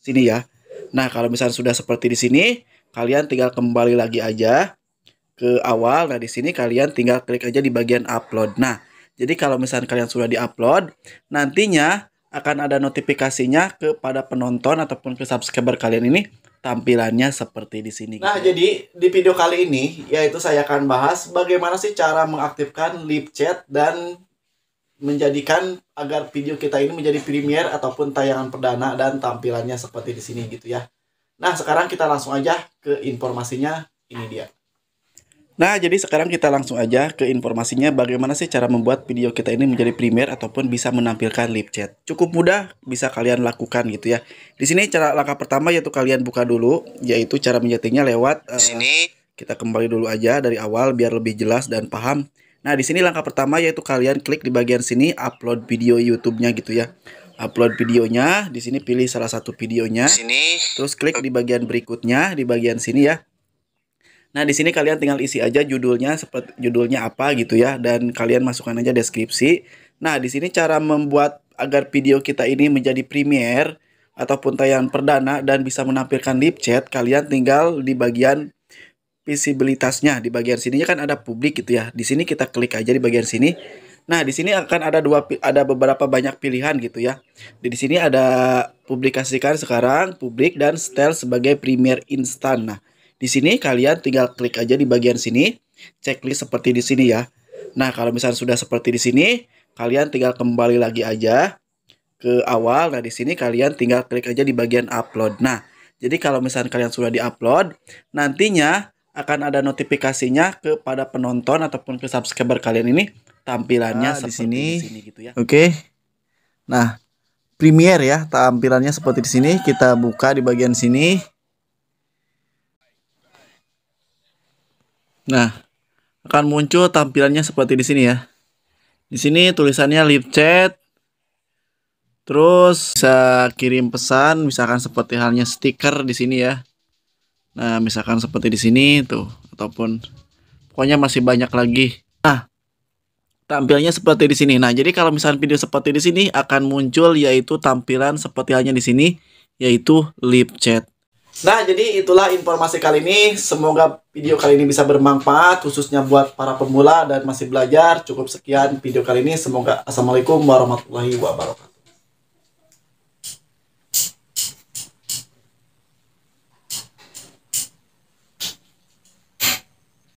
sini ya. Nah, kalau misalnya sudah seperti di sini, kalian tinggal kembali lagi aja ke awal. Nah, di sini kalian tinggal klik aja di bagian upload. Nah, jadi kalau misalnya kalian sudah di-upload, nantinya akan ada notifikasinya kepada penonton ataupun ke subscriber kalian ini tampilannya seperti di sini. Nah, gitu. Ya. jadi di video kali ini yaitu saya akan bahas bagaimana sih cara mengaktifkan live chat dan menjadikan agar video kita ini menjadi premier ataupun tayangan perdana dan tampilannya seperti di sini gitu ya. Nah, sekarang kita langsung aja ke informasinya. Ini dia. Nah, jadi sekarang kita langsung aja ke informasinya bagaimana sih cara membuat video kita ini menjadi premier ataupun bisa menampilkan lip chat. Cukup mudah bisa kalian lakukan gitu ya. Di sini cara langkah pertama yaitu kalian buka dulu yaitu cara menyetingnya lewat di eh, sini kita kembali dulu aja dari awal biar lebih jelas dan paham. Nah, di sini langkah pertama yaitu kalian klik di bagian sini upload video YouTube-nya gitu ya. Upload videonya, di sini pilih salah satu videonya. Sini. Terus klik di bagian berikutnya di bagian sini ya. Nah, di sini kalian tinggal isi aja judulnya seperti judulnya apa gitu ya dan kalian masukkan aja deskripsi. Nah, di sini cara membuat agar video kita ini menjadi premier ataupun tayangan perdana dan bisa menampilkan live chat, kalian tinggal di bagian visibilitasnya di bagian sininya kan ada publik gitu ya. Di sini kita klik aja di bagian sini. Nah, di sini akan ada dua ada beberapa banyak pilihan gitu ya. Di sini ada publikasikan sekarang, publik dan style sebagai premier instan. Nah, di sini kalian tinggal klik aja di bagian sini, checklist seperti di sini ya. Nah, kalau misalnya sudah seperti di sini, kalian tinggal kembali lagi aja ke awal. Nah, di sini kalian tinggal klik aja di bagian upload. Nah, jadi kalau misalnya kalian sudah di-upload, nantinya akan ada notifikasinya kepada penonton ataupun ke subscriber kalian ini tampilannya nah, di sini, sini gitu ya. Oke. Okay. Nah, Premiere ya tampilannya seperti di sini. Kita buka di bagian sini. Nah, akan muncul tampilannya seperti di sini ya. Di sini tulisannya live chat. Terus bisa kirim pesan, misalkan seperti halnya stiker di sini ya. Nah, misalkan seperti di sini tuh ataupun pokoknya masih banyak lagi. Nah, tampilnya seperti di sini. Nah, jadi kalau misalkan video seperti di sini akan muncul yaitu tampilan seperti halnya di sini yaitu lip chat. Nah, jadi itulah informasi kali ini. Semoga video kali ini bisa bermanfaat khususnya buat para pemula dan masih belajar. Cukup sekian video kali ini. Semoga Assalamualaikum warahmatullahi wabarakatuh.